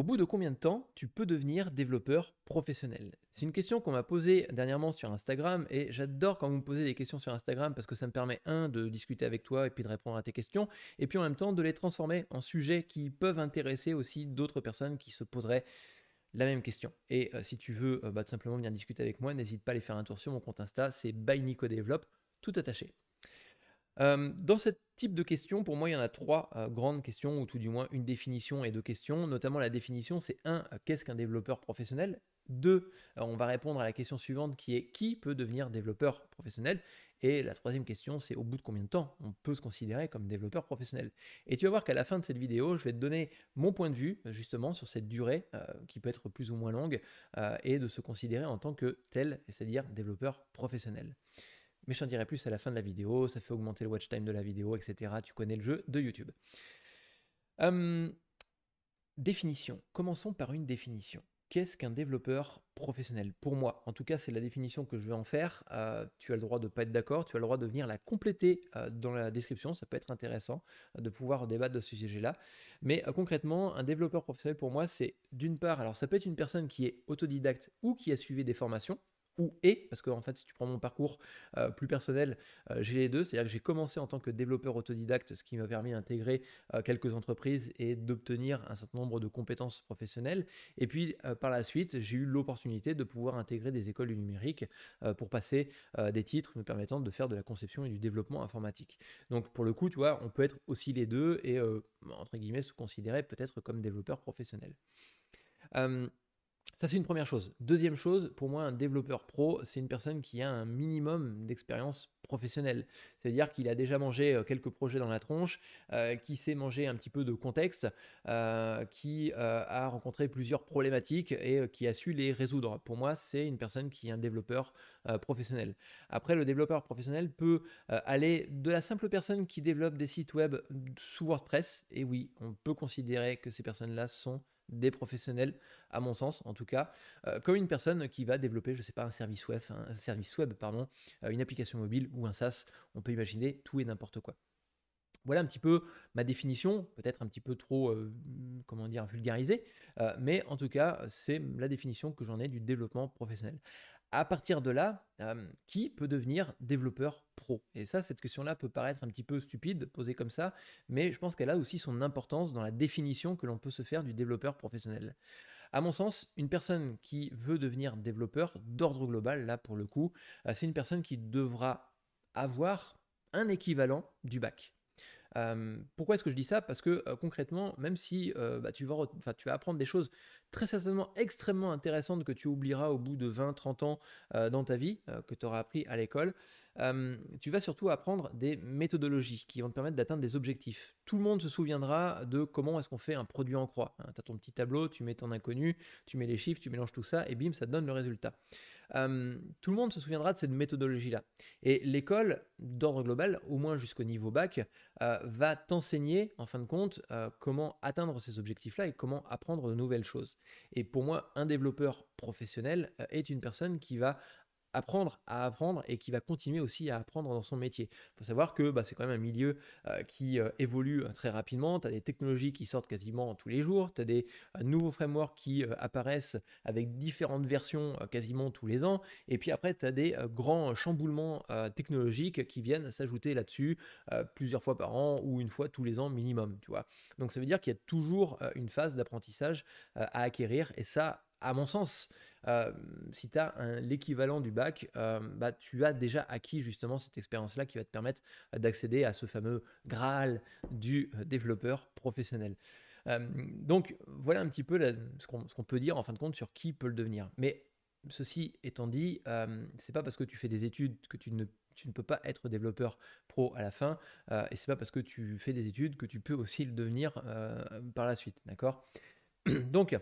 Au bout de combien de temps tu peux devenir développeur professionnel C'est une question qu'on m'a posée dernièrement sur Instagram et j'adore quand vous me posez des questions sur Instagram parce que ça me permet, un, de discuter avec toi et puis de répondre à tes questions et puis en même temps de les transformer en sujets qui peuvent intéresser aussi d'autres personnes qui se poseraient la même question. Et euh, si tu veux euh, bah, tout simplement venir discuter avec moi, n'hésite pas à aller faire un tour sur mon compte Insta, c'est by tout attaché. Euh, dans ce type de questions, pour moi, il y en a trois euh, grandes questions, ou tout du moins une définition et deux questions. Notamment la définition, c'est un, euh, qu'est-ce qu'un développeur professionnel 2. On va répondre à la question suivante qui est qui peut devenir développeur professionnel Et la troisième question, c'est au bout de combien de temps on peut se considérer comme développeur professionnel Et tu vas voir qu'à la fin de cette vidéo, je vais te donner mon point de vue justement sur cette durée qui peut être plus ou moins longue et de se considérer en tant que tel, c'est-à-dire développeur professionnel mais je t'en dirai plus à la fin de la vidéo, ça fait augmenter le watch time de la vidéo, etc. Tu connais le jeu de YouTube. Hum, définition. Commençons par une définition. Qu'est-ce qu'un développeur professionnel Pour moi, en tout cas, c'est la définition que je vais en faire. Euh, tu as le droit de ne pas être d'accord, tu as le droit de venir la compléter euh, dans la description, ça peut être intéressant euh, de pouvoir débattre de ce sujet-là. Mais concrètement, un développeur professionnel, pour moi, c'est d'une part, alors ça peut être une personne qui est autodidacte ou qui a suivi des formations, ou et, parce que en fait, si tu prends mon parcours euh, plus personnel, euh, j'ai les deux. C'est-à-dire que j'ai commencé en tant que développeur autodidacte, ce qui m'a permis d'intégrer euh, quelques entreprises et d'obtenir un certain nombre de compétences professionnelles. Et puis, par la suite, j'ai eu l'opportunité de pouvoir intégrer des écoles du numérique pour passer des titres me permettant de faire de la conception et du développement informatique. Donc, pour le coup, tu vois, on peut être aussi les deux et, entre guillemets, se considérer peut-être comme développeur professionnel. Ça, c'est une première chose. Deuxième chose, pour moi, un développeur pro, c'est une personne qui a un minimum d'expérience professionnelle. C'est-à-dire qu'il a déjà mangé euh, quelques projets dans la tronche, euh, qui sait manger un petit peu de contexte, euh, qui a rencontré plusieurs problématiques et qui a su les résoudre. Pour moi, c'est une personne qui est un développeur professionnel. Après, le développeur professionnel peut aller de la simple personne qui développe des sites web sous WordPress, et oui, on peut considérer que ces personnes-là sont des professionnels, à mon sens en tout cas, euh, comme une personne qui va développer, je sais pas, un service web, hein, un service web pardon, euh, une application mobile ou un SaaS. On peut imaginer tout et n'importe quoi. Voilà un petit peu ma définition, peut-être un petit peu trop, euh, comment dire, vulgarisée, mais en tout cas, c'est la définition que j'en ai du développement professionnel à partir de là, euh, qui peut devenir développeur pro Et ça, cette question-là peut paraître un petit peu stupide, posée comme ça, mais je pense qu'elle a aussi son importance dans la définition que l'on peut se faire du développeur professionnel. À mon sens, une personne qui veut devenir développeur d'ordre global, là pour le coup, euh, c'est une personne qui devra avoir un équivalent du bac. Euh, pourquoi est-ce que je dis ça Parce que concrètement, même si bah, tu, vas tu vas apprendre des choses très certainement extrêmement intéressante que tu oublieras au bout de 20-30 ans euh, dans ta vie, euh, que tu auras appris à l'école, tu vas surtout apprendre des méthodologies qui vont te permettre d'atteindre des objectifs. Tout le monde se souviendra de comment est-ce qu'on fait un produit en croix. Hein. tu as ton petit tableau, tu mets ton inconnu, tu mets les chiffres, tu mélanges tout ça et bim, ça te donne le résultat. tout le monde se souviendra de cette méthodologie-là. Et l'école, d'ordre global, au moins jusqu'au niveau bac, euh, va t'enseigner, en fin de compte, comment atteindre ces objectifs-là et comment apprendre de nouvelles choses. Et pour moi, un développeur professionnel euh, est une personne qui va apprendre à apprendre et qui va continuer aussi à apprendre dans son métier. Il faut savoir que bah, c'est quand même un milieu euh, qui euh, évolue euh, très rapidement, tu as des technologies qui sortent quasiment tous les jours, tu as des nouveaux frameworks qui apparaissent avec différentes versions quasiment tous les ans, et puis après tu as des grands chamboulements technologiques qui viennent s'ajouter là-dessus plusieurs fois par an ou une fois tous les ans minimum, tu vois. Donc ça veut dire qu'il y a toujours une phase d'apprentissage à acquérir, et ça, à mon sens, euh, si tu as l'équivalent du bac, euh, bah, tu as déjà acquis justement cette expérience-là qui va te permettre euh, d'accéder à ce fameux Graal du développeur professionnel. donc voilà un petit peu ce qu'on peut dire en fin de compte sur qui peut le devenir. Mais ceci étant dit, c'est pas parce que tu fais des études que tu ne peux pas être développeur pro à la fin, euh, et c'est pas parce que tu fais des études que tu peux aussi le devenir par la suite, d'accord Donc,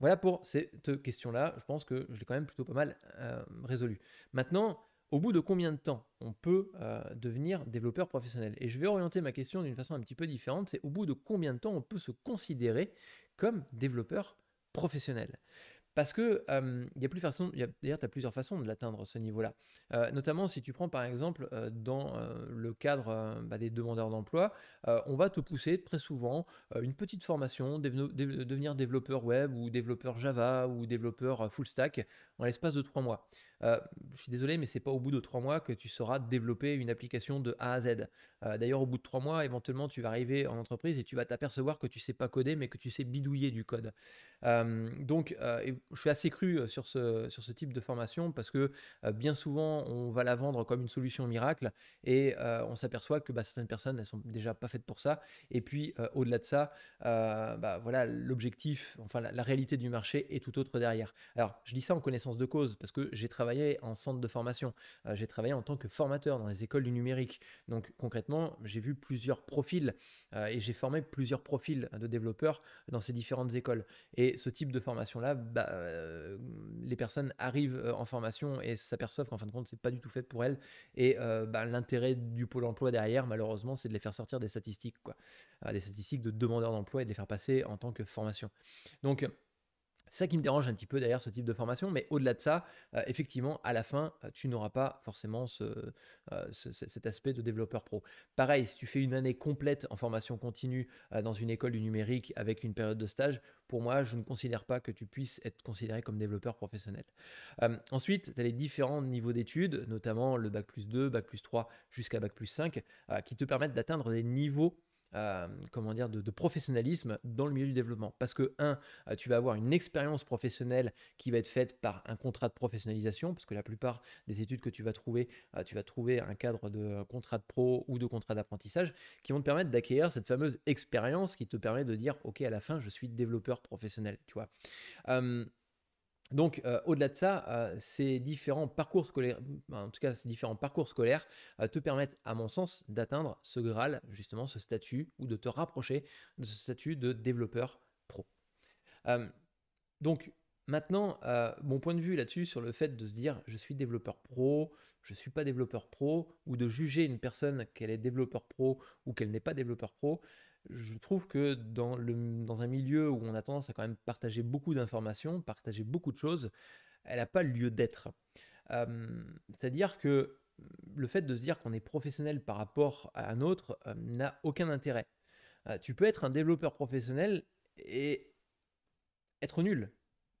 voilà pour cette question-là. Je pense que je l'ai quand même plutôt pas mal euh, résolu. résolue. Maintenant, au bout de combien de temps on peut euh, devenir développeur professionnel Et je vais orienter ma question d'une façon un petit peu différente. C'est au bout de combien de temps on peut se considérer comme développeur professionnel parce que y a d'ailleurs, tu as plusieurs façons de l'atteindre ce niveau-là. Euh, notamment si tu prends par exemple euh, dans euh, le cadre bah, des demandeurs d'emploi, on va te pousser très souvent une petite formation, devenir développeur web ou développeur Java ou développeur full stack en l'espace de trois mois. je suis désolé, mais ce n'est pas au bout de trois mois que tu sauras développer une application de A à Z. d'ailleurs, au bout de trois mois, éventuellement, tu vas arriver en entreprise et tu vas t'apercevoir que tu ne sais pas coder, mais que tu sais bidouiller du code. donc, je suis assez cru sur ce, sur ce type de formation parce que bien souvent, on va la vendre comme une solution miracle et on s'aperçoit que bah, certaines personnes, elles sont déjà pas faites pour ça. Et puis, au-delà de ça, bah, voilà, l'objectif, enfin, la, réalité du marché est tout autre derrière. Alors, je dis ça en connaissance de cause parce que j'ai travaillé en centre de formation. j'ai travaillé en tant que formateur dans les écoles du numérique. Donc, concrètement, j'ai vu plusieurs profils et j'ai formé plusieurs profils de développeurs dans ces différentes écoles. Et ce type de formation-là, bah, euh, les personnes arrivent euh, en formation et s'aperçoivent qu'en fin de compte, c'est pas du tout fait pour elles. Et euh, bah, l'intérêt du pôle emploi derrière, malheureusement, c'est de les faire sortir des statistiques, quoi. des statistiques de demandeurs d'emploi et de les faire passer en tant que formation. Donc, c'est ça qui me dérange un petit peu derrière ce type de formation, mais au-delà de ça, euh, effectivement, à la fin, euh, tu n'auras pas forcément euh, cet aspect de développeur pro. Pareil, si tu fais une année complète en formation continue dans une école du numérique avec une période de stage, pour moi, je ne considère pas que tu puisses être considéré comme développeur professionnel. ensuite, tu as les différents niveaux d'études, notamment le Bac plus 2, Bac plus 3 jusqu'à Bac plus 5, qui te permettent d'atteindre des niveaux euh, comment dire, de, professionnalisme dans le milieu du développement. Parce que, un, euh, tu vas avoir une expérience professionnelle qui va être faite par un contrat de professionnalisation, parce que la plupart des études que tu vas trouver, euh, tu vas trouver un cadre de contrat de pro ou de contrat d'apprentissage qui vont te permettre d'acquérir cette fameuse expérience qui te permet de dire, OK, à la fin, je suis développeur professionnel, tu vois. Donc, euh, au-delà de ça, euh, ces différents parcours scolaires, en tout cas ces différents parcours scolaires, euh, te permettent, à mon sens, d'atteindre ce Graal, justement, ce statut, ou de te rapprocher de ce statut de développeur pro. donc, maintenant, mon point de vue là-dessus sur le fait de se dire, je suis développeur pro, je ne suis pas développeur pro, ou de juger une personne qu'elle est développeur pro ou qu'elle n'est pas développeur pro, je trouve que dans, un milieu où on a tendance à quand même partager beaucoup d'informations, partager beaucoup de choses, elle n'a pas lieu d'être. Euh, c'est-à-dire que le fait de se dire qu'on est professionnel par rapport à un autre euh, n'a aucun intérêt. Euh, tu peux être un développeur professionnel et être nul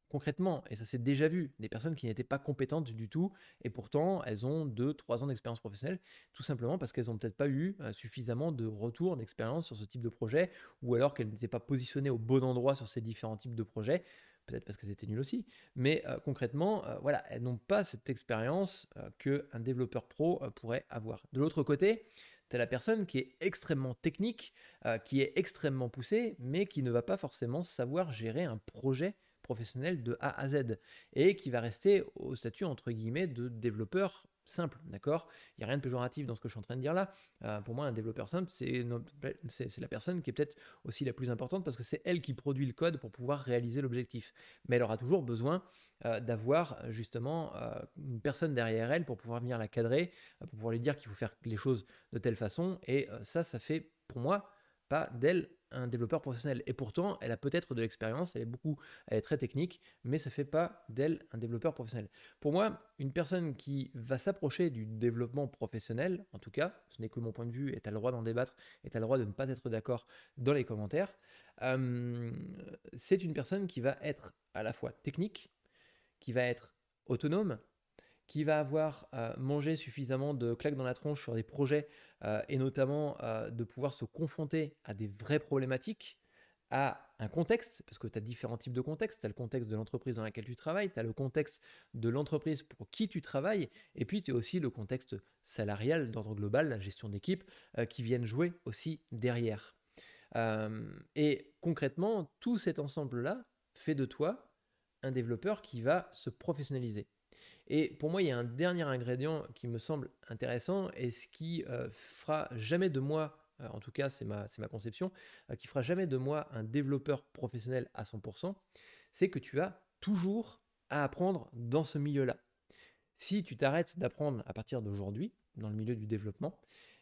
concrètement, et ça s'est déjà vu, des personnes qui n'étaient pas compétentes du tout, et pourtant elles ont 2-3 ans d'expérience professionnelle, tout simplement parce qu'elles n'ont peut-être pas eu euh, suffisamment de retour d'expérience sur ce type de projet, ou alors qu'elles n'étaient pas positionnées au bon endroit sur ces différents types de projets, peut-être parce qu'elles étaient nulles aussi, mais euh, concrètement, euh, voilà, elles n'ont pas cette expérience qu'un développeur pro pourrait avoir. De l'autre côté, tu la personne qui est extrêmement technique, qui est extrêmement poussée, mais qui ne va pas forcément savoir gérer un projet professionnel de A à Z et qui va rester au statut entre guillemets de développeur simple, d'accord Il n'y a rien de péjoratif dans ce que je suis en train de dire là. Euh, pour moi, un développeur simple, c'est la personne qui est peut-être aussi la plus importante parce que c'est elle qui produit le code pour pouvoir réaliser l'objectif. Mais elle aura toujours besoin euh, d'avoir justement euh, une personne derrière elle pour pouvoir venir la cadrer, pour pouvoir lui dire qu'il faut faire les choses de telle façon. Et ça, ça fait pour moi pas d'elle un développeur professionnel. Et pourtant, elle a peut-être de l'expérience, elle est beaucoup, elle est très technique, mais ça fait pas d'elle un développeur professionnel. Pour moi, une personne qui va s'approcher du développement professionnel, en tout cas, ce n'est que mon point de vue, est tu as le droit d'en débattre, est tu as le droit de ne pas être d'accord dans les commentaires, euh, c'est une personne qui va être à la fois technique, qui va être autonome, qui va avoir euh, mangé suffisamment de claques dans la tronche sur des projets euh, et notamment euh, de pouvoir se confronter à des vraies problématiques, à un contexte, parce que tu as différents types de contextes, tu as le contexte de l'entreprise dans laquelle tu travailles, tu as le contexte de l'entreprise pour qui tu travailles, et puis tu as aussi le contexte salarial d'ordre global, la gestion d'équipe, qui viennent jouer aussi derrière. et concrètement, tout cet ensemble-là fait de toi un développeur qui va se professionnaliser. Et pour moi, il y a un dernier ingrédient qui me semble intéressant et ce qui euh, fera jamais de moi, euh, en tout cas c'est ma, conception, euh, qui fera jamais de moi un développeur professionnel à 100%, c'est que tu as toujours à apprendre dans ce milieu-là. Si tu t'arrêtes d'apprendre à partir d'aujourd'hui, dans le milieu du développement,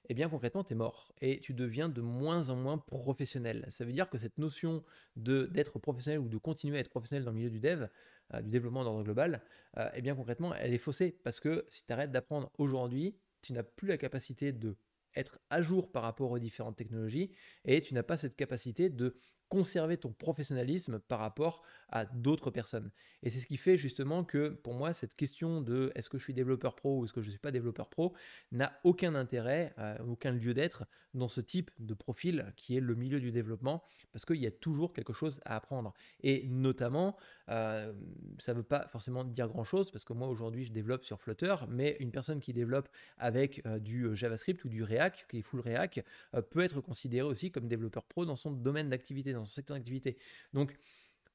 eh bien concrètement, tu es mort et tu deviens de moins en moins professionnel. Ça veut dire que cette notion de d'être professionnel ou de continuer à être professionnel dans le milieu du dev, euh, du développement d'ordre global, et euh, eh bien concrètement, elle est faussée parce que si tu arrêtes d'apprendre aujourd'hui, tu n'as plus la capacité de être à jour par rapport aux différentes technologies et tu n'as pas cette capacité de conserver ton professionnalisme par rapport à d'autres personnes. Et c'est ce qui fait justement que pour moi, cette question de est-ce que je suis développeur pro ou est-ce que je ne suis pas développeur pro n'a aucun intérêt, euh, aucun lieu d'être dans ce type de profil qui est le milieu du développement, parce qu'il y a toujours quelque chose à apprendre. Et notamment, euh, ça ne veut pas forcément dire grand-chose, parce que moi aujourd'hui, je développe sur Flutter, mais une personne qui développe avec euh, du JavaScript ou du React, qui est full React, peut être considérée aussi comme développeur pro dans son domaine d'activité dans son secteur d'activité. Donc,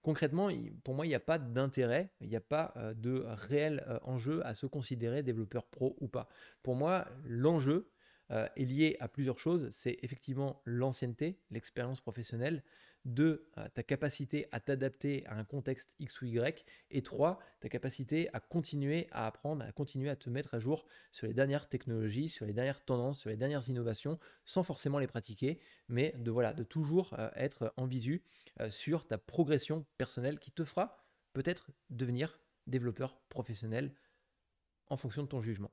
concrètement, pour moi, il n'y a pas d'intérêt, il n'y a pas euh, de réel euh, enjeu à se considérer développeur pro ou pas. Pour moi, l'enjeu euh, est lié à plusieurs choses. C'est effectivement l'ancienneté, l'expérience professionnelle, 2. Euh, ta capacité à t'adapter à un contexte X ou Y. Et 3. Ta capacité à continuer à apprendre, à continuer à te mettre à jour sur les dernières technologies, sur les dernières tendances, sur les dernières innovations, sans forcément les pratiquer, mais de, voilà, de toujours euh, être en visu euh, sur ta progression personnelle qui te fera peut-être devenir développeur professionnel en fonction de ton jugement.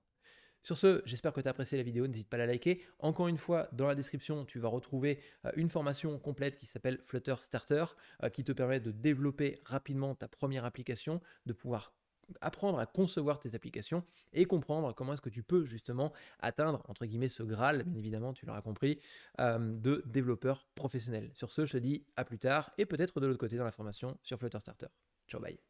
Sur ce, j'espère que tu as apprécié la vidéo, n'hésite pas à la liker. Encore une fois, dans la description, tu vas retrouver euh, une formation complète qui s'appelle Flutter Starter, euh, qui te permet de développer rapidement ta première application, de pouvoir apprendre à concevoir tes applications et comprendre comment est-ce que tu peux justement atteindre, entre guillemets, ce Graal, bien évidemment, tu l'auras compris, euh, de développeur professionnel. Sur ce, je te dis à plus tard et peut-être de l'autre côté dans la formation sur Flutter Starter. Ciao, bye.